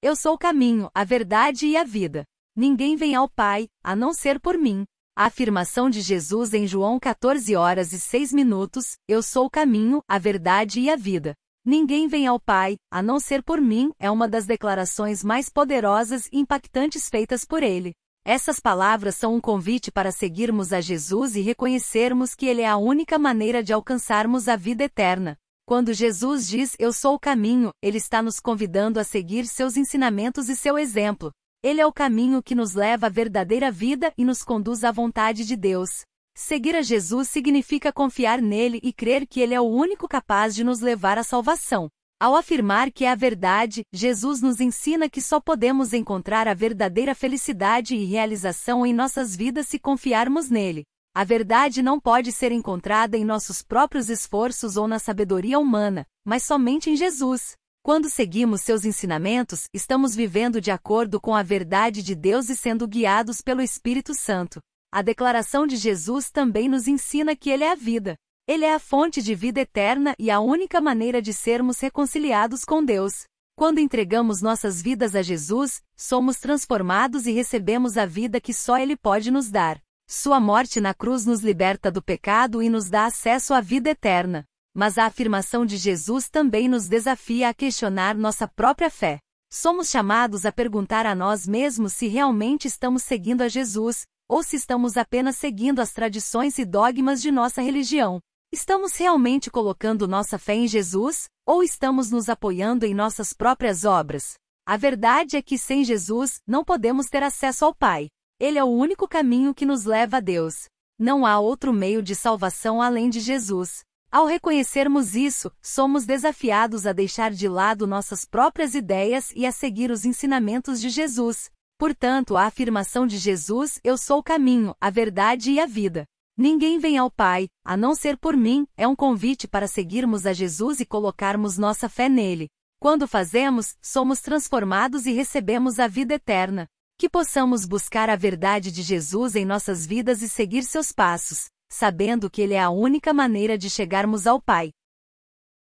Eu sou o caminho, a verdade e a vida. Ninguém vem ao Pai, a não ser por mim. A afirmação de Jesus em João 14 horas e 6 minutos, eu sou o caminho, a verdade e a vida. Ninguém vem ao Pai, a não ser por mim, é uma das declarações mais poderosas e impactantes feitas por ele. Essas palavras são um convite para seguirmos a Jesus e reconhecermos que ele é a única maneira de alcançarmos a vida eterna. Quando Jesus diz eu sou o caminho, ele está nos convidando a seguir seus ensinamentos e seu exemplo. Ele é o caminho que nos leva à verdadeira vida e nos conduz à vontade de Deus. Seguir a Jesus significa confiar nele e crer que ele é o único capaz de nos levar à salvação. Ao afirmar que é a verdade, Jesus nos ensina que só podemos encontrar a verdadeira felicidade e realização em nossas vidas se confiarmos nele. A verdade não pode ser encontrada em nossos próprios esforços ou na sabedoria humana, mas somente em Jesus. Quando seguimos seus ensinamentos, estamos vivendo de acordo com a verdade de Deus e sendo guiados pelo Espírito Santo. A declaração de Jesus também nos ensina que Ele é a vida. Ele é a fonte de vida eterna e a única maneira de sermos reconciliados com Deus. Quando entregamos nossas vidas a Jesus, somos transformados e recebemos a vida que só Ele pode nos dar. Sua morte na cruz nos liberta do pecado e nos dá acesso à vida eterna. Mas a afirmação de Jesus também nos desafia a questionar nossa própria fé. Somos chamados a perguntar a nós mesmos se realmente estamos seguindo a Jesus, ou se estamos apenas seguindo as tradições e dogmas de nossa religião. Estamos realmente colocando nossa fé em Jesus, ou estamos nos apoiando em nossas próprias obras? A verdade é que sem Jesus não podemos ter acesso ao Pai. Ele é o único caminho que nos leva a Deus. Não há outro meio de salvação além de Jesus. Ao reconhecermos isso, somos desafiados a deixar de lado nossas próprias ideias e a seguir os ensinamentos de Jesus. Portanto, a afirmação de Jesus, Eu sou o caminho, a verdade e a vida. Ninguém vem ao Pai, a não ser por mim, é um convite para seguirmos a Jesus e colocarmos nossa fé nele. Quando fazemos, somos transformados e recebemos a vida eterna. Que possamos buscar a verdade de Jesus em nossas vidas e seguir seus passos, sabendo que Ele é a única maneira de chegarmos ao Pai.